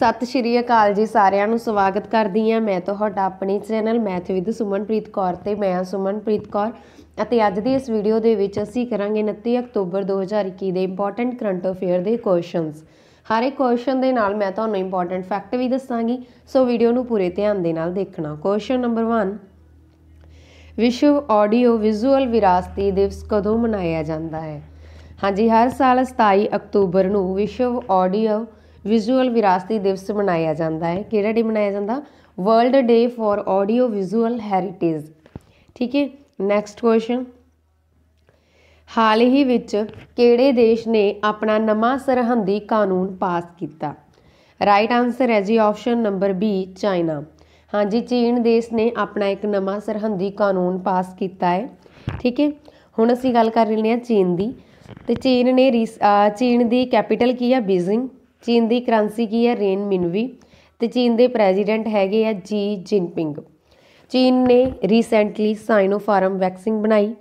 ਸਤਿ ਸ਼੍ਰੀ ਅਕਾਲ ਜੀ ਸਾਰਿਆਂ ਨੂੰ ਸਵਾਗਤ ਕਰਦੀ ਹਾਂ ਮੈਂ ਤੁਹਾਡਾ ਆਪਣੀ channel math with Sumanpreet Kaur ਤੇ ਮੈਂ ਹਾਂ ਸੁਮਨਪ੍ਰੀਤ ਕੌਰ ਅਤੇ ਅੱਜ ਦੀ ਇਸ ਵੀਡੀਓ ਦੇ ਵਿੱਚ ਅਸੀਂ ਕਰਾਂਗੇ 29 ਅਕਤੂਬਰ 2021 ਦੇ ਇੰਪੋਰਟੈਂਟ ਕਰੰਟ ਅਫੇਅਰ ਦੇ ਕੁਐਸਚਨਸ ਹਰ ਇੱਕ ਕੁਐਸਚਨ ਦੇ ਨਾਲ ਮੈਂ ਤੁਹਾਨੂੰ ਇੰਪੋਰਟੈਂਟ ਫੈਕਟ ਵੀ ਦੱਸਾਂਗੀ ਸੋ ਵੀਡੀਓ ਨੂੰ ਪੂਰੇ ਧਿਆਨ ਦੇ ਨਾਲ ਦੇਖਣਾ ਕੁਐਸਚਨ ਨੰਬਰ 1 ਵਿਸ਼ਵ ਆਡੀਓ ਵਿਜ਼ੂਅਲ ਵਿਰਾਸਤੀ ਦਿਵਸ ਕਦੋਂ ਮਨਾਇਆ ਜਾਂਦਾ ਹੈ ਹਾਂਜੀ ਹਰ ਸਾਲ 27 ਅਕਤੂਬਰ ਨੂੰ ਵਿਸ਼ਵ ਆਡੀਓ ਵਿਜ਼ੂਅਲ ਵਿਰਾਸਤੀ ਦਿਵਸ ਮਨਾਇਆ ਜਾਂਦਾ ਹੈ ਕਿਹੜਾ ਡੇ ਮਨਾਇਆ ਜਾਂਦਾ world day for audio visual heritage ਠੀਕ ਹੈ ਨੈਕਸਟ ਕੁਐਸਚਨ ਹਾਲ ਹੀ ਵਿੱਚ ਕਿਹੜੇ ਦੇਸ਼ ਨੇ ਆਪਣਾ ਨਵਾਂ ਸਰਹੰਦੀ ਕਾਨੂੰਨ ਪਾਸ ਕੀਤਾ ਰਾਈਟ ਆਨਸਰ ਹੈ ਜੀ ਆਪਸ਼ਨ ਨੰਬਰ ਬੀ ਚਾਈਨਾ ਹਾਂਜੀ ਚੀਨ ਦੇਸ਼ ਨੇ ਆਪਣਾ ਇੱਕ ਨਵਾਂ ਸਰਹੰਦੀ ਕਾਨੂੰਨ ਪਾਸ ਕੀਤਾ ਹੈ ਠੀਕ ਹੈ ਹੁਣ ਅਸੀਂ ਗੱਲ ਕਰ ਰਹੇ ਹਾਂ ਚੀਨ ਦੀ ਤੇ ਚੀਨ ਨੇ ਚੀਨ ਦੀ ਕੈਪੀਟਲ ਕੀ ਹੈ ਬੀਜ਼ਿੰਗ ਚੀਨ ਦੀ ਕਰੰਸੀ ਕੀ ਹੈ ਰੇਨ ਮਿਨਵੀ ਤੇ ਚੀਨ ਦੇ ਪ੍ਰੈਜ਼ੀਡੈਂਟ ਹੈਗੇ ਆ ਜੀ ਜਿਨਪਿੰਗ ਚੀਨ ਨੇ ਰੀਸੈਂਟਲੀ ਸਾਈਨੋਫਾਰਮ ਵੈਕਸਿੰਗ ਬਣਾਈ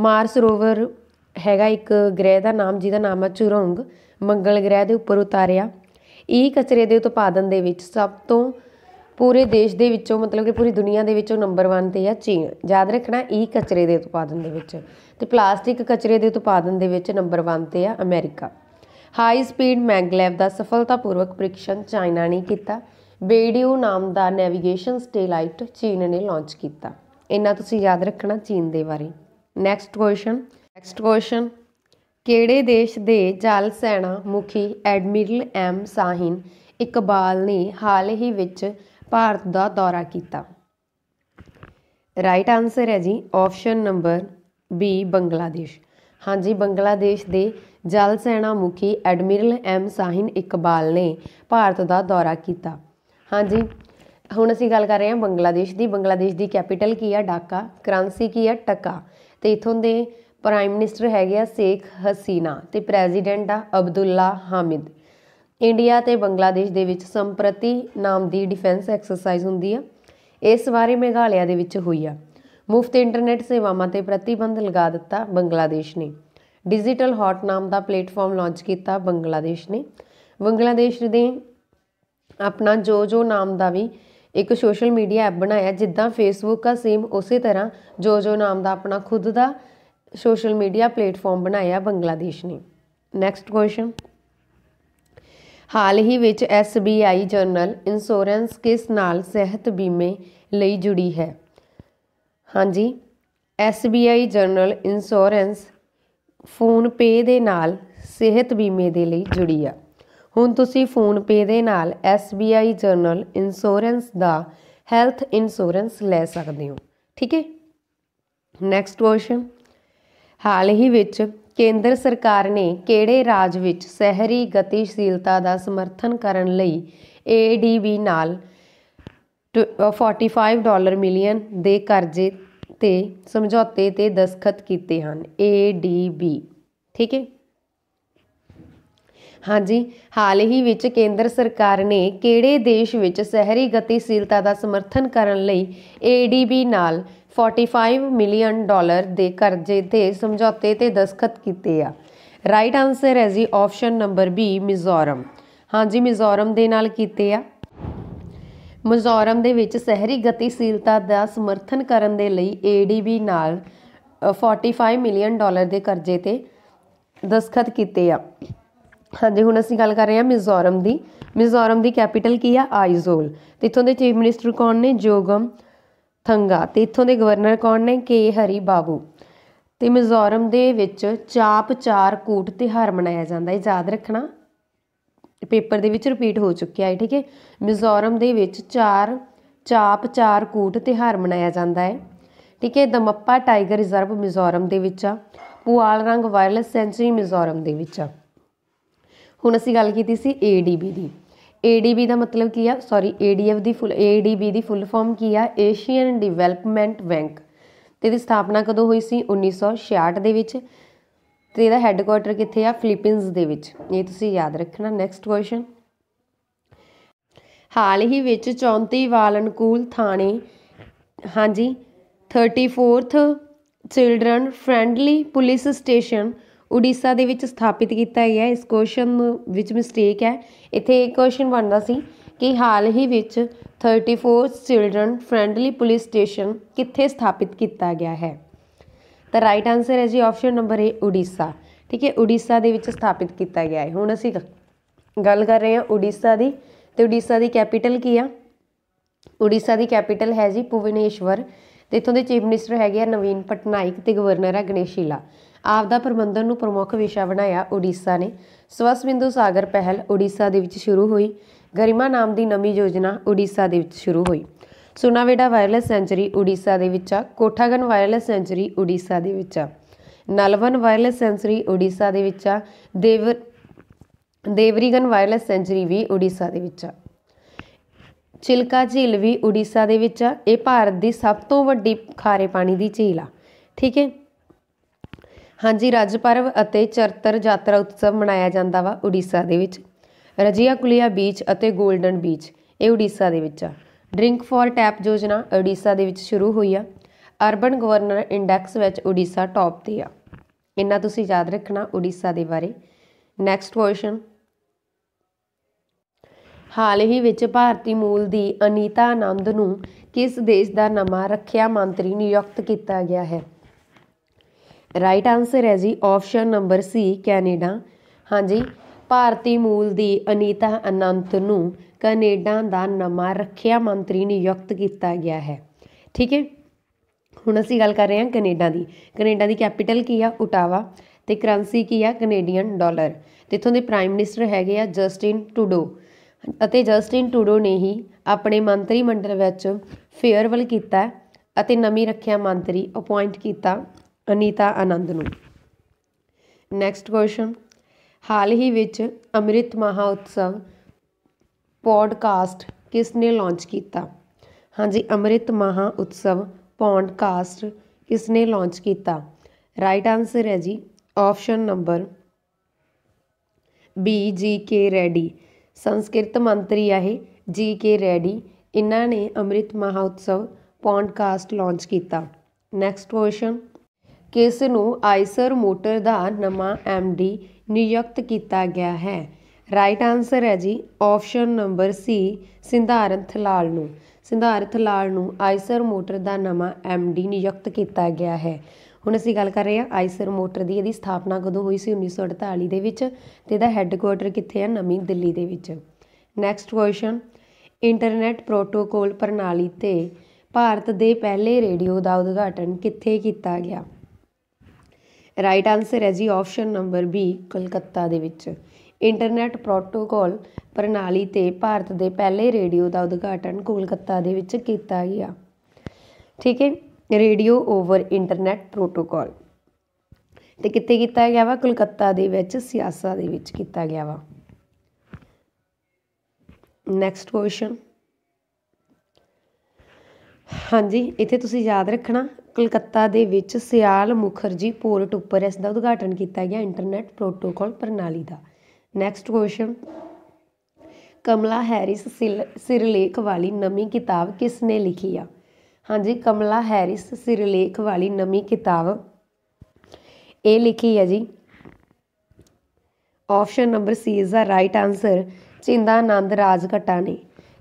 ਮਾਰਸ ਰੋਵਰ ਹੈਗਾ ਇੱਕ ਗ੍ਰਹਿ ਦਾ ਨਾਮ ਜਿਹਦਾ ਨਾਮ ਹੈ ਚੁਰੰਗ ਮੰਗਲ ਗ੍ਰਹਿ ਦੇ ਉੱਪਰ ਉਤਾਰਿਆ ਇਹ e ਕਚਰੇ ਦੇ ਉਤਪਾਦਨ ਦੇ ਵਿੱਚ ਸਭ ਤੋਂ ਪੂਰੇ ਦੇਸ਼ ਦੇ ਵਿੱਚੋਂ ਮਤਲਬ ਕਿ ਪੂਰੀ ਦੁਨੀਆ ਦੇ ਵਿੱਚੋਂ ਨੰਬਰ 1 ਤੇ ਆ ਚੀਨ ਯਾਦ ਰੱਖਣਾ ਇਹ e ਕਚਰੇ ਦੇ ਉਤਪਾਦਨ ਦੇ ਵਿੱਚ ਤੇ ਪਲਾਸਟਿਕ ਕਚਰੇ ਦੇ ਉਤਪਾਦਨ ਦੇ ਵਿੱਚ ਨੰਬਰ 1 ਤੇ ਆ ਅਮਰੀਕਾ ਹਾਈ ਸਪੀਡ ਮੈਗਲੇਵ ਦਾ ਸਫਲਤਾਪੂਰਵਕ ਪ੍ਰੀਖਣ ਚਾਈਨਾ ਨੇ ਕੀਤਾ ਬੇਡਿਊ ਨਾਮ ਦਾ ਨੈਵੀਗੇਸ਼ਨ ਸਟੇਲਾਈਟ ਚੀਨ ਨੇ ਲਾਂਚ ਕੀਤਾ ਇਹਨਾਂ ਤੁਸੀਂ ਯਾਦ ਰੱਖਣਾ ਚੀਨ ਦੇ ਬਾਰੇ ਨੈਕਸਟ ਕੁਐਸਚਨ ਨੈਕਸਟ ਕੁਐਸਚਨ ਕਿਹੜੇ ਦੇਸ਼ ਦੇ ਜਲ ਸੈਨਾ ਮੁਖੀ ਐਡਮਿਰਲ ਐਮ ਸਾਹਿਨ ਇਕਬਾਲ ਨੇ ਹਾਲ ਹੀ ਵਿੱਚ ਭਾਰਤ ਦਾ ਦੌਰਾ ਕੀਤਾ ਰਾਈਟ ਆਨਸਰ ਹੈ ਜੀ ਆਪਸ਼ਨ ਨੰਬਰ ਬੀ ਬੰਗਲਾਦੇਸ਼ ਹਾਂਜੀ ਬੰਗਲਾਦੇਸ਼ ਦੇ ਜਲ ਸੈਨਾ ਮੁਖੀ ਐਡਮਿਰਲ ਐਮ ਸਾਹਿਨ ਇਕਬਾਲ ਨੇ ਭਾਰਤ ਦਾ ਦੌਰਾ ਕੀਤਾ ਹਾਂਜੀ ਹੁਣ ਅਸੀਂ ਗੱਲ ਕਰ ਰਹੇ ਹਾਂ ਬੰਗਲਾਦੇਸ਼ ਦੀ ਬੰਗਲਾਦੇਸ਼ ਦੀ ਕੈਪੀਟਲ ਕੀ ਆ ਢਾਕਾ ਕਰੰਸੀ ਕੀ ਆ ਟਕਾ ਤੇ ਇਥੋਂ ਦੇ ਪ੍ਰਾਈਮ ਮਿਨਿਸਟਰ ਹੈਗੇ ਆ ਸ਼ੇਖ ਹਸੀਨਾ ਤੇ ਪ੍ਰੈਜ਼ੀਡੈਂਟ ਆ ਅਬਦੁੱਲਾ ਹਾਮਿਦ ਇੰਡੀਆ ਤੇ ਬੰਗਲਾਦੇਸ਼ ਦੇ ਵਿੱਚ ਸੰਪ੍ਰਤੀ ਨਾਮ ਦੀ ਡਿਫੈਂਸ ਐਕਸਰਸਾਈਜ਼ ਹੁੰਦੀ ਆ ਇਸ ਬਾਰੇ ਮੇਘਾਲਿਆ ਦੇ ਵਿੱਚ ਹੋਈ ਆ ਮੁਫਤ ਇੰਟਰਨੈਟ ਸੇਵਾਵਾਂ ਤੇ ਪ੍ਰਤੀਬੰਧ ਲਗਾ ਦਿੱਤਾ ਬੰਗਲਾਦੇਸ਼ ਨੇ ਡਿਜੀਟਲ ਹੌਟ ਨਾਮ ਦਾ ਪਲੇਟਫਾਰਮ ਲਾਂਚ ਕੀਤਾ ਬੰਗਲਾਦੇਸ਼ ਨੇ ਬੰਗਲਾਦੇਸ਼ ਦੇ ਆਪਣਾ ਜੋਜੋ ਨਾਮ ਦਾ ਵੀ ਇੱਕ ਸੋਸ਼ਲ ਮੀਡੀਆ ਐਪ ਬਣਾਇਆ ਜਿੱਦਾਂ ਫੇਸਬੁੱਕ ਆ ਸੇਮ ਉਸੇ ਤਰ੍ਹਾਂ ਜੋਜੋ ਨਾਮ ਦਾ ਆਪਣਾ ਖੁਦ ਦਾ ਸੋਸ਼ਲ ਮੀਡੀਆ ਪਲੇਟਫਾਰਮ ਬਣਾਇਆ ਬੰਗਲਾਦੇਸ਼ ਨੇ ਨੈਕਸਟ ਕੁਐਸਚਨ ਹਾਲ ਹੀ ਵਿੱਚ SBI ਜਰਨਲ ਇੰਸ਼ੋਰੈਂਸ ਕਿਸ ਨਾਲ ਸਿਹਤ ਬੀਮੇ ਲਈ ਜੁੜੀ ਹੈ ਹਾਂਜੀ S B I general insurance PhonePe ਦੇ ਨਾਲ ਸਿਹਤ ਬੀਮੇ ਦੇ ਲਈ ਜੁੜੀ ਆ ਹੁਣ ਤੁਸੀਂ ਫੋਨਪੇ ਦੇ ਨਾਲ S B I general insurance ਦਾ ਹੈਲਥ ਇੰਸ਼ੋਰੈਂਸ ਲੈ ਸਕਦੇ ਹੋ ਠੀਕ ਹੈ ਨੈਕਸਟ ਕੁਐਸਚਨ ਹਾਲ ਹੀ ਵਿੱਚ ਕੇਂਦਰ ਸਰਕਾਰ ਨੇ ਕਿਹੜੇ ਰਾਜ ਵਿੱਚ ਸ਼ਹਿਰੀ ਗਤੀਸ਼ੀਲਤਾ ਦਾ ਸਮਰਥਨ ਕਰਨ ਲਈ ADB ਨਾਲ 45 ਡਾਲਰ ਮਿਲੀਅਨ ਦੇ ਕਰਜ਼ੇ ਤੇ ਸਮਝੌਤੇ ਤੇ ਦਸਖਤ ਕੀਤੇ ਹਨ ADB ਠੀਕ ਹੈ ਹਾਂਜੀ ਹਾਲ ਹੀ ਵਿੱਚ ਕੇਂਦਰ ਸਰਕਾਰ ਨੇ ਕਿਹੜੇ ਦੇਸ਼ ਵਿੱਚ ਸ਼ਹਿਰੀ ਗਤੀਸ਼ੀਲਤਾ ਦਾ ਸਮਰਥਨ ਕਰਨ ਲਈ ADB ਨਾਲ 45 ਮਿਲੀਅਨ ਡਾਲਰ ਦੇ ਕਰਜ਼ੇ ਤੇ ਸਮਝੌਤੇ ਤੇ ਦਸਖਤ ਕੀਤੇ ਆ ਰਾਈਟ ਆਨਸਰ ਹੈ ਜੀ ਆਪਸ਼ਨ ਨੰਬਰ B ਮਿਜ਼ੋਰਮ ਹਾਂਜੀ ਮਿਜ਼ੋਰਮ ਦੇ ਨਾਲ ਕੀਤੇ ਆ ਮਿਜ਼ੋਰਮ ਦੇ ਵਿੱਚ ਸ਼ਹਿਰੀ ਗਤੀਸ਼ੀਲਤਾ ਦਾ ਸਮਰਥਨ ਕਰਨ ਦੇ ਲਈ ADB ਨਾਲ 45 ਮਿਲੀਅਨ ਡਾਲਰ ਦੇ ਕਰਜ਼ੇ ਤੇ ਦਸਖਤ ਕੀਤੇ ਆ ਹਾਂਜੀ ਹੁਣ ਅਸੀਂ ਗੱਲ ਕਰ ਰਹੇ ਹਾਂ ਮਿਜ਼ੋਰਮ ਦੀ ਮਿਜ਼ੋਰਮ ਦੀ ਕੈਪੀਟਲ ਕੀ ਆ ਆਈਜ਼ੋਲ ਤੇ ਇਥੋਂ ਦੇ ਚੀਫ ਮਿਨਿਸਟਰ ਕੌਣ ਨੇ ਜੋਗਮ ਥੰਗਾ ਤੇ ਇਥੋਂ ਦੇ ਗਵਰਨਰ ਕੌਣ ਨੇ ਕੇ ਹਰੀ ਬਾਬੂ ਤੇ ਮਿਜ਼ੋਰਮ ਦੇ ਵਿੱਚ ਚਾਪ ਚਾਰ ਕੂਟ ਤਿਹਾਰ ਮਨਾਇਆ ਜਾਂਦਾ ਹੈ ਯਾਦ ਰੱਖਣਾ ਪੇਪਰ ਦੇ ਵਿੱਚ ਰਿਪੀਟ ਹੋ ਚੁੱਕਿਆ ਹੈ ਠੀਕ ਹੈ ਮਿਜ਼ੋਰਮ ਦੇ ਵਿੱਚ ਚਾਰ ਚਾਪ ਚਾਰ ਕੂਟ ਤਿਹਾਰ ਮਨਾਇਆ ਜਾਂਦਾ ਹੈ ਠੀਕ ਹੈ ਦਮੱਪਾ ਟਾਈਗਰ ਰਿਜ਼ਰਵ ਮਿਜ਼ੋਰਮ ਦੇ ਵਿੱਚ ਆ ਪੁਆਲ ਰੰਗ ਵਾਇਰਲੈਸ ਸੈਂਚਰੀ ਮਿਜ਼ੋਰਮ ਦੇ ਵਿੱਚ ਆ ਹੁਣ ਅਸੀਂ ਗੱਲ ਕੀਤੀ ਸੀ ADB ਦੀ ADB ਦਾ ਮਤਲਬ ਕੀ ਆ ਸੌਰੀ ADF ਦੀ ਫੁੱਲ ADB ਦੀ ਫੁੱਲ ਫਾਰਮ ਕੀ ਆ ਏਸ਼ੀਅਨ ਡਿਵੈਲਪਮੈਂਟ ਬੈਂਕ ਤੇ ਇਹਦੀ ਸਥਾਪਨਾ ਕਦੋਂ ਹੋਈ ਸੀ 1966 ਦੇ ਵਿੱਚ ਤੇ ਇਹਦਾ ਹੈੱਡਕੁਆਟਰ ਕਿੱਥੇ ਆ ਫਿਲੀਪੀਨਸ ਦੇ ਵਿੱਚ ਇਹ ਤੁਸੀਂ ਯਾਦ ਰੱਖਣਾ ਨੈਕਸਟ ਕੁਐਸਚਨ ਹਾਲ ਹੀ ਵਿੱਚ 34 ਵਾਲਨਕੂਲ ਥਾਣੇ ਹਾਂਜੀ 34th children friendly police station Odisha ਦੇ ਵਿੱਚ ਸਥਾਪਿਤ ਕੀਤਾ ਗਿਆ ਇਸ ਕੁਐਸਚਨ ਵਿੱਚ ਮਿਸਟੇਕ ਹੈ ਇੱਥੇ ਇੱਕ ਕੁਐਸਚਨ ਬਣਦਾ ਸੀ ਕਿ ਹਾਲ ਹੀ ਵਿੱਚ 34th children friendly police station ਕਿੱਥੇ ਸਥਾਪਿਤ ਕੀਤਾ ਗਿਆ ਹੈ ਤਾਂ ਰਾਈਟ ਆਨਸਰ ਹੈ ਜੀ ਆਪਸ਼ਨ ਨੰਬਰ ਏ ਉੜੀਸਾ ਠੀਕ ਹੈ ਉੜੀਸਾ ਦੇ ਵਿੱਚ ਸਥਾਪਿਤ ਕੀਤਾ ਗਿਆ ਹੈ ਹੁਣ ਅਸੀਂ ਗੱਲ ਕਰ ਰਹੇ ਹਾਂ ਉੜੀਸਾ ਦੀ ਤੇ ਉੜੀਸਾ ਦੀ ਕੈਪੀਟਲ ਕੀ ਆ ਉੜੀਸਾ ਦੀ ਕੈਪੀਟਲ ਹੈ ਜੀ ਭੁਵਨੇਸ਼ਵਰ ਤੇ ਇਥੋਂ ਦੇ ਚੀਫ ਮਿਨਿਸਟਰ ਹੈਗੇ ਆ ਨਵੀਨ ਪਟਨਾਇਕ ਤੇ ਗਵਰਨਰ ਹੈ ਗਣੇਸ਼ੀਲਾ ਆਪ ਦਾ ਪ੍ਰਬੰਧਨ ਨੂੰ ਪ੍ਰਮੁੱਖ ਵਿਸ਼ਾ ਬਣਾਇਆ ਉੜੀਸਾ ਨੇ ਸਵਸ ਬਿੰਦੂ ਸਾਗਰ ਪਹਿਲ ਉੜੀਸਾ ਦੇ ਵਿੱਚ ਸ਼ੁਰੂ ਹੋਈ ਗਰਿਮਾ ਨਾਮ ਦੀ ਨਵੀਂ ਯੋਜਨਾ ਉੜੀਸਾ ਦੇ ਵਿੱਚ ਸ਼ੁਰੂ ਹੋਈ ਸੁਨਾਵੇੜਾ ਵਾਇਰਲੈਸ ਸੈਂਚਰੀ ਉੜੀਸਾ ਦੇ ਵਿੱਚ ਆ ਕੋਠਾਗਨ ਵਾਇਰਲੈਸ ਸੈਂਚਰੀ ਉੜੀਸਾ ਦੇ ਵਿੱਚ ਆ ਨਲਵਨ ਵਾਇਰਲੈਸ ਸੈਂਚਰੀ ਉੜੀਸਾ ਦੇ ਵਿੱਚ ਆ ਦੇਵ ਦੇਵਰੀਗਨ ਵਾਇਰਲੈਸ ਸੈਂਚਰੀ ਵੀ ਉੜੀਸਾ ਦੇ ਵਿੱਚ ਆ ਚਿਲਕਾ ਝੀਲ ਵੀ ਉੜੀਸਾ ਦੇ ਵਿੱਚ ਆ ਇਹ ਭਾਰਤ ਦੀ ਸਭ ਤੋਂ ਵੱਡੀ ਖਾਰੇ ਪਾਣੀ ਦੀ ਝੀਲ ਆ ਠੀਕ ਹੈ ਹਾਂਜੀ ਰਾਜ ਪਰਵ ਅਤੇ ਚਰਤਰ ਯਾਤਰਾ ਉਤਸਵ ਮਨਾਇਆ ਜਾਂਦਾ ਵਾ ਉੜੀਸਾ ਦੇ ਵਿੱਚ ਰਜੀਆ ਕੁਲੀਆ ਬੀਚ ਅਤੇ ਗੋਲਡਨ ਬੀਚ ਇਹ ਉੜੀਸਾ ਦੇ ਵਿੱਚ ਆ ਡਰਿੰਕ ਫਾਰ ਟੈਪ ਯੋਜਨਾ ਓਡੀਸ਼ਾ ਦੇ ਵਿੱਚ ਸ਼ੁਰੂ ਹੋਈ ਆ ਅਰਬਨ ਗਵਰਨਰ ਇੰਡੈਕਸ ਵਿੱਚ ਓਡੀਸ਼ਾ ਟੌਪ ਤੇ ਆ ਇੰਨਾ ਤੁਸੀਂ ਯਾਦ ਰੱਖਣਾ ਓਡੀਸ਼ਾ ਦੇ ਬਾਰੇ ਨੈਕਸਟ ਕੁਐਸਚਨ ਹਾਲ ਹੀ ਵਿੱਚ ਭਾਰਤੀ ਮੂਲ ਦੀ ਅਨੀਤਾ ਆਨੰਦ ਨੂੰ ਕਿਸ ਦੇਸ਼ ਦਾ ਨਵਾਂ ਰੱਖਿਆ ਮੰਤਰੀ ਨਿਯੁਕਤ ਕੀਤਾ ਗਿਆ ਹੈ ਰਾਈਟ ਆਨਸਰ ਹੈ ਜੀ ਆਪਸ਼ਨ ਨੰਬਰ ਸੀ ਕੈਨੇਡਾ ਹਾਂਜੀ ਭਾਰਤੀ ਮੂਲ ਦੀ ਅਨੀਤਾ ਅਨੰਤ ਨੂੰ ਕੈਨੇਡਾ ਦਾ ਨਵਾਂ ਰੱਖਿਆ ਮੰਤਰੀ ਨਿਯੁਕਤ ਕੀਤਾ ਗਿਆ ਹੈ ਠੀਕ ਹੈ ਹੁਣ ਅਸੀਂ ਗੱਲ ਕਰ ਰਹੇ ਹਾਂ ਕੈਨੇਡਾ ਦੀ ਕੈਨੇਡਾ ਦੀ ਕੈਪੀਟਲ ਕੀ ਆ ਉਟਾਵਾ ਤੇ ਕਰੰਸੀ ਕੀ ਆ ਕੈਨੇਡੀਅਨ ਡਾਲਰ ਤੇ ਇਥੋਂ ਦੇ ਪ੍ਰਾਈਮ ਮਿਨਿਸਟਰ ਹੈਗੇ ਆ ਜਸਟਿਨ ਟੂਡੋ ਅਤੇ ਜਸਟਿਨ ਟੂਡੋ ਨੇ ਹੀ ਆਪਣੇ ਮੰਤਰੀ ਮੰਡਲ ਵਿੱਚ ਫੇਅਰਵੈਲ ਕੀਤਾ ਅਤੇ ਨਵੀਂ ਰੱਖਿਆ ਮੰਤਰੀ ਅਪਾਇੰਟ ਕੀਤਾ ਅਨੀਤਾ ਆਨੰਦ ਨੂੰ ਨੈਕਸਟ ਕੁਐਸਚਨ ਹਾਲ ਹੀ ਵਿੱਚ ਅੰਮ੍ਰਿਤ ਮਹਾ ਉਤਸਵ ਪੋਡਕਾਸਟ ਕਿਸ ਨੇ ਲਾਂਚ ਕੀਤਾ ਹਾਂਜੀ ਅੰਮ੍ਰਿਤ ਮਹਾ ਉਤਸਵ ਪੋਡਕਾਸਟ ਕਿਸ ਨੇ ਲਾਂਚ ਕੀਤਾ ਰਾਈਟ ਆਨਸਰ ਹੈ ਜੀ ਆਪਸ਼ਨ ਨੰਬਰ ਬੀ ਜੀ ਕੇ ਰੈਡੀ ਸੰਸਕ੍ਰਿਤ ਮੰਤਰੀ ਆ ਇਹ ਜੀ ਕੇ ਰੈਡੀ ਇਹਨਾਂ ਨੇ ਅੰਮ੍ਰਿਤ ਮਹਾਉਤਸਵ ਪੌਡਕਾਸਟ ਲਾਂਚ ਕੀਤਾ ਨੈਕਸਟ ਕੁਐਸਚਨ ਕਿਸ ਨੂੰ ਆਈਸਰ ਮੋਟਰ ਦਾ ਨਵਾਂ ਐਮਡੀ ਨਿਯੁਕਤ ਕੀਤਾ ਗਿਆ ਹੈ ਰਾਈਟ ਆਨਸਰ ਹੈ ਜੀ ਆਪਸ਼ਨ ਨੰਬਰ ਸੀ ਸਿੰਧਾਰਥ ਲਾਲ ਨੂੰ ਸਿੰਧਾਰਥ ਲਾਲ ਨੂੰ ਆਈਸਰ ਮੋਟਰ ਦਾ ਨਵਾਂ ਐਮਡੀ ਨਿਯੁਕਤ ਕੀਤਾ ਗਿਆ ਹੈ ਹੁਣ ਅਸੀਂ ਗੱਲ ਕਰ ਰਹੇ ਹਾਂ ਆਈਸਰ ਮੋਟਰ ਦੀ ਇਹਦੀ ਸਥਾਪਨਾ ਕਦੋਂ ਹੋਈ ਸੀ 1948 ਦੇ ਵਿੱਚ ਤੇ ਇਹਦਾ ਹੈੱਡਕੁਆਰਟਰ ਕਿੱਥੇ ਹੈ ਨਵੀਂ ਦਿੱਲੀ ਦੇ ਵਿੱਚ ਨੈਕਸਟ ਕੁਐਸਚਨ ਇੰਟਰਨੈਟ ਪ੍ਰੋਟੋਕੋਲ ਪ੍ਰਣਾਲੀ ਤੇ ਭਾਰਤ ਦੇ ਪਹਿਲੇ ਰੇਡੀਓ ਦਾ ਉਦਘਾਟਨ ਕਿੱਥੇ ਕੀਤਾ ਗਿਆ ਰਾਈਟ ਆਨਸਰ ਹੈ ਜੀ ਆਪਸ਼ਨ ਨੰਬਰ ਬੀ ਕਲਕੱਤਾ ਦੇ ਵਿੱਚ ਇੰਟਰਨੈਟ ਪ੍ਰੋਟੋਕਾਲ ਪ੍ਰਣਾਲੀ ਤੇ ਭਾਰਤ ਦੇ ਪਹਿਲੇ ਰੇਡੀਓ ਦਾ ਉਦਘਾਟਨ ਕੋਲਕਾਤਾ ਦੇ ਵਿੱਚ ਕੀਤਾ ਗਿਆ ਠੀਕ ਹੈ ਰੇਡੀਓ ਓਵਰ ਇੰਟਰਨੈਟ ਪ੍ਰੋਟੋਕਾਲ ਤੇ ਕਿੱਥੇ ਕੀਤਾ ਗਿਆ ਵਾ ਕੋਲਕਾਤਾ ਦੇ ਵਿੱਚ ਸਿਆਸਾ ਦੇ ਵਿੱਚ ਕੀਤਾ ਗਿਆ ਵਾ ਨੈਕਸਟ ਕੁਐਸਚਨ ਹਾਂਜੀ ਇੱਥੇ ਤੁਸੀਂ ਯਾਦ ਰੱਖਣਾ ਕਲਕੱਤਾ ਦੇ ਵਿੱਚ ਸਿਆਲ ਮੁਖਰਜੀ ਪੋਰਟ ਉੱਪਰ ਇਸ ਦਾ ਉਦਘਾਟਨ ਕੀਤਾ ਗਿਆ ਇੰਟਰਨੈਟ ਪ੍ਰੋਟੋਕੋਲ ਪ੍ਰਣਾਲੀ ਦਾ ਨੈਕਸਟ ਕੁਐਸਚਨ ਕਮਲਾ ਹੈਰਿਸ ਸਿਰਲੇਖ ਵਾਲੀ ਨਵੀਂ ਕਿਤਾਬ ਕਿਸ ਨੇ ਲਿਖੀ ਆ ਹਾਂਜੀ ਕਮਲਾ ਹੈਰਿਸ ਸਿਰਲੇਖ ਵਾਲੀ ਨਵੀਂ ਕਿਤਾਬ ਇਹ ਲਿਖੀ ਹੈ ਜੀ option number C is the right answer Chidanand Rajghatta ਨੇ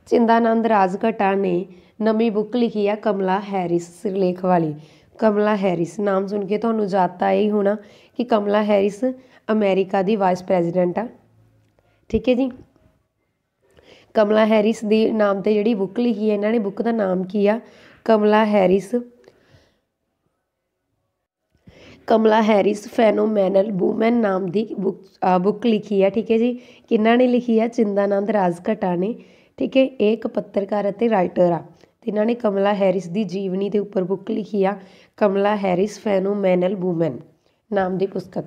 ਚਿੰਦਾਨੰਦ ਰਾਜਘਟਾ ਨੇ ਨਵੀਂ ਬੁੱਕ ਲਿਖੀ ਆ ਕਮਲਾ ਹੈਰਿਸ ਸਿਰਲੇਖ ਵਾਲੀ ਕਮਲਾ ਹੈਰਿਸ ਨਾਮ ਸੁਣ ਕੇ ਤੁਹਾਨੂੰ ਜਾਤਾ ਇਹ ਹੀ ਹੋਣਾ ਕਿ ਕਮਲਾ ਹੈਰਿਸ ਅਮਰੀਕਾ ਦੀ ਵਾਈਸ ਪ੍ਰੈਜ਼ੀਡੈਂਟ ਆ ਠੀਕ ਹੈ ਜੀ ਕਮਲਾ ਹੈਰਿਸ ਦੀ ਨਾਮ ਤੇ ਜਿਹੜੀ ਬੁੱਕ ਲਿਖੀ ਹੈ ਇਹਨਾਂ ਨੇ ਬੁੱਕ ਦਾ ਨਾਮ ਕੀ ਆ Kamala Harris Kamala Harris phenomenal woman ਨਾਮ ਦੀ ਬੁੱਕ ਬੁੱਕ ਲਿਖੀ ਹੈ ਠੀਕ ਹੈ ਜੀ ਕਿੰਨਾਂ ਨੇ ਲਿਖੀ ਹੈ ਚਿੰਦਾਨੰਦ ਰਾਜਘਟਾ ਨੇ ਠੀਕ ਹੈ ਇਹ ਇੱਕ ਪੱਤਰਕਾਰ ਅਤੇ ਰਾਈਟਰ ਆ ਤੇ ਇਹਨਾਂ ਨੇ ਕਮਲਾ ਹੈਰਿਸ ਦੀ ਜੀਵਨੀ ਦੇ ਉੱਪਰ ਬੁੱਕ ਲਿਖੀ ਆ ਕਮਲਾ ਹੈਰਿਸ ਫੈਨੋਮੈਨਲ ਊਮਨ ਨਾਮ ਦੀ ਪੁਸਤਕ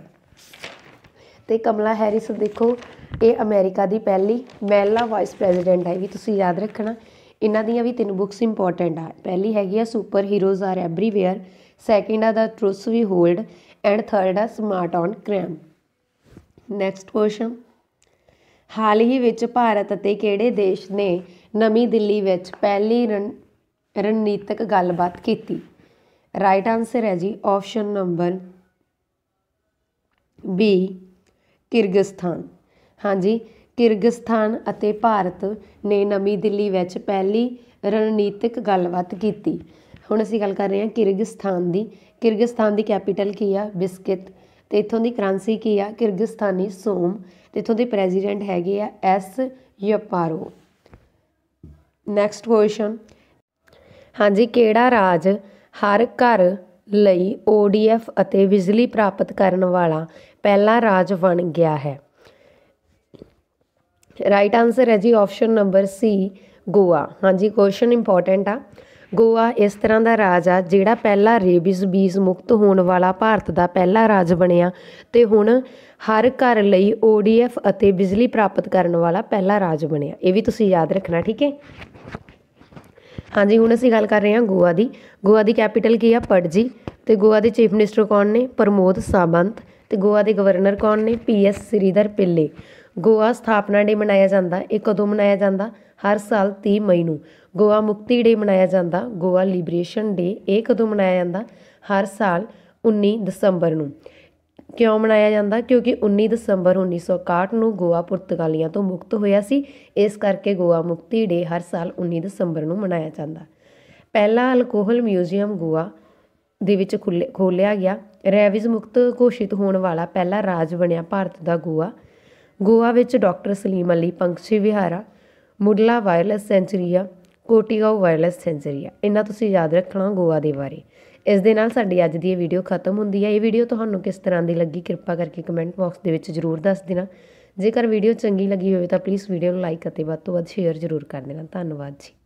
ਤੇ ਕਮਲਾ ਹੈਰਿਸ ਦੇਖੋ ਇਹ ਅਮਰੀਕਾ ਦੀ ਪਹਿਲੀ ਮਹਿਲਾ ਵਾਈਸ ਪ੍ਰੈਜ਼ੀਡੈਂਟ ਹੈ ਵੀ ਤੁਸੀਂ ਯਾਦ ਰੱਖਣਾ ਇਹਨਾਂ ਦੀਆਂ ਵੀ ਤਿੰਨ ਬੁੱਕਸ ਇੰਪੋਰਟੈਂਟ ਆ ਪਹਿਲੀ ਹੈਗੀ ਆ super heroes are everywhere second ਆ the truth we hold and third ਆ smart on crime next question ਹਾਲ ਹੀ ਵਿੱਚ ਭਾਰਤ ਅਤੇ ਕਿਹੜੇ ਦੇਸ਼ ਨੇ ਨਵੀਂ ਦਿੱਲੀ ਵਿੱਚ ਪਹਿਲੀ ਰਣਨੀਤਕ ਗੱਲਬਾਤ ਕੀਤੀ ਰਾਈਟ ਆਨਸਰ ਹੈ ਜੀ ਆਪਸ਼ਨ ਨੰਬਰ ਬੀ ਕਿਰਗਿਸਤਾਨ ਹਾਂਜੀ ਕਿਰਗਿਸਤਾਨ ਅਤੇ ਭਾਰਤ ਨੇ ਨਵੀਂ ਦਿੱਲੀ ਵਿੱਚ ਪਹਿਲੀ ਰਣਨੀਤਕ ਗੱਲਬਾਤ ਕੀਤੀ ਹੁਣ ਅਸੀਂ ਗੱਲ ਕਰ ਰਹੇ ਹਾਂ ਕਿਰਗਿਸਤਾਨ ਦੀ ਕਿਰਗਿਸਤਾਨ ਦੀ ਕੈਪੀਟਲ ਕੀ ਆ ਬਿਸਕਿਟ ਤੇ ਇਥੋਂ ਦੀ ਕਰੰਸੀ ਕੀ ਆ ਕਿਰਗਿਸਤਾਨੀ ਸੋਮ ਤੇ ਇਥੋਂ ਦੇ ਪ੍ਰੈਜ਼ੀਡੈਂਟ ਹੈਗੇ ਆ ਐਸ ਯਪਾਰੋ ਨੈਕਸਟ ਕੁਐਸਚਨ ਹਾਂਜੀ ਕਿਹੜਾ ਰਾਜ ਹਰ ਘਰ ਲਈ ਓਡੀਐਫ ਅਤੇ ਬਿਜਲੀ ਪ੍ਰਾਪਤ ਕਰਨ ਵਾਲਾ ਪਹਿਲਾ ਰਾਜ ਬਣ ਗਿਆ ਹੈ ਰਾਈਟ ਆਨਸਰ ਹੈ ਜੀ ਆਪਸ਼ਨ ਨੰਬਰ ਸੀ ਗੋਆ ਹਾਂਜੀ ਕੁਐਸਚਨ ਇੰਪੋਰਟੈਂਟ ਆ ਗੋਆ ਇਸ ਤਰ੍ਹਾਂ ਦਾ ਰਾਜ ਆ ਜਿਹੜਾ ਪਹਿਲਾ ਰੇਬੀਜ਼ ਬੀਜ਼ ਮੁਕਤ ਹੋਣ ਵਾਲਾ ਭਾਰਤ ਦਾ ਪਹਿਲਾ ਰਾਜ ਬਣਿਆ ਤੇ ਹੁਣ ਹਰ ਘਰ ਲਈ ਓਡੀਐਫ ਅਤੇ ਬਿਜਲੀ ਪ੍ਰਾਪਤ ਕਰਨ ਵਾਲਾ ਪਹਿਲਾ ਰਾਜ ਬਣਿਆ ਇਹ ਵੀ ਤੁਸੀਂ ਯਾਦ ਰੱਖਣਾ ਠੀਕ ਹੈ ਹਾਂਜੀ ਹੁਣ ਅਸੀਂ ਗੱਲ ਕਰ ਰਹੇ ਹਾਂ ਗੋਆ ਦੀ ਗੋਆ ਦੀ ਕੈਪੀਟਲ ਕੀ ਆ ਪੜਜੀ ਤੇ ਗੋਆ ਦੇ ਚੀਫ ਮਿਨਿਸਟਰ ਕੌਣ ਨੇ ਪ੍ਰਮੋਦ ਸਾਵੰਤ ਤੇ ਗੋਆ ਦੇ ਗਵਰਨਰ ਕੌਣ ਨੇ ਪੀਐਸ ਸ੍ਰੀਦਰ ਸ੍ਰੀਧਰ ਪਿੱਲੇ ਗੋਆ ਸਥਾਪਨਾ ਡੇ ਮਨਾਇਆ ਜਾਂਦਾ ਇਹ ਕਦੋਂ ਮਨਾਇਆ ਜਾਂਦਾ ਹਰ ਸਾਲ 30 ਮਈ ਨੂੰ ਗੋਆ ਮੁਕਤੀ ਡੇ ਮਨਾਇਆ ਜਾਂਦਾ ਗੋਆ ਲਿਬਰੇਸ਼ਨ ਡੇ ਇਹ ਕਦੋਂ ਮਨਾਇਆ ਜਾਂਦਾ ਹਰ ਸਾਲ 19 ਦਸੰਬਰ ਨੂੰ ਕਿਉਂ ਮਨਾਇਆ ਜਾਂਦਾ ਕਿਉਂਕਿ 19 ਦਸੰਬਰ 1961 ਨੂੰ ਗੋਆ ਪੁਰਤਗਾਲੀਆਂ ਤੋਂ ਮੁਕਤ ਹੋਇਆ ਸੀ ਇਸ ਕਰਕੇ ਗੋਆ ਮੁਕਤੀ ਡੇ ਹਰ ਸਾਲ 19 ਦਸੰਬਰ ਨੂੰ ਮਨਾਇਆ ਜਾਂਦਾ ਪਹਿਲਾ ਅਲਕੋਹਲ ਮਿਊਜ਼ੀਅਮ ਗੋਆ ਦੇ ਵਿੱਚ ਖੋਲਿਆ ਗਿਆ ਰੈਵਿਜ਼ ਮੁਕਤ ਘੋਸ਼ਿਤ ਹੋਣ ਵਾਲਾ ਪਹਿਲਾ ਰਾਜ ਬਣਿਆ ਭਾਰਤ ਦਾ ਗੋਆ ਗੋਆ ਵਿੱਚ ਡਾਕਟਰ ਸਲੀਮ ਅਲੀ ਪੰਛੀ ਵਿਹਾਰਾ ਮੁੱਢਲਾ ਵਾਇਰਲੈਸ ਸੈਂਚਰੀ ਆ ਕੋਟੀਗਾਓ ਵਾਇਰਲੈਸ ਸੈਂਚਰੀ ਆ ਇਹਨਾਂ ਤੁਸੀਂ ਯਾਦ ਰੱਖਣਾ ਗੋਆ ਦੇ ਬਾਰੇ ਇਸ ਦੇ ਨਾਲ ਸਾਡੀ ਅੱਜ ਦੀ ਇਹ ਵੀਡੀਓ ਖਤਮ ਹੁੰਦੀ ਹੈ ਇਹ ਵੀਡੀਓ ਤੁਹਾਨੂੰ ਕਿਸ ਤਰ੍ਹਾਂ ਦੀ ਲੱਗੀ ਕਿਰਪਾ ਕਰਕੇ ਕਮੈਂਟ ਬਾਕਸ ਦੇ ਵਿੱਚ ਜ਼ਰੂਰ ਦੱਸ ਦੇਣਾ ਜੇਕਰ ਵੀਡੀਓ ਚੰਗੀ ਲੱਗੀ ਹੋਵੇ ਤਾਂ ਪਲੀਜ਼ ਵੀਡੀਓ ਨੂੰ ਲਾਈਕ ਅਤੇ ਵੱਧ ਤੋਂ ਵੱਧ ਸ਼ੇਅਰ ਜ਼ਰੂਰ ਕਰ ਦੇਣਾ ਧੰਨਵਾਦ ਜੀ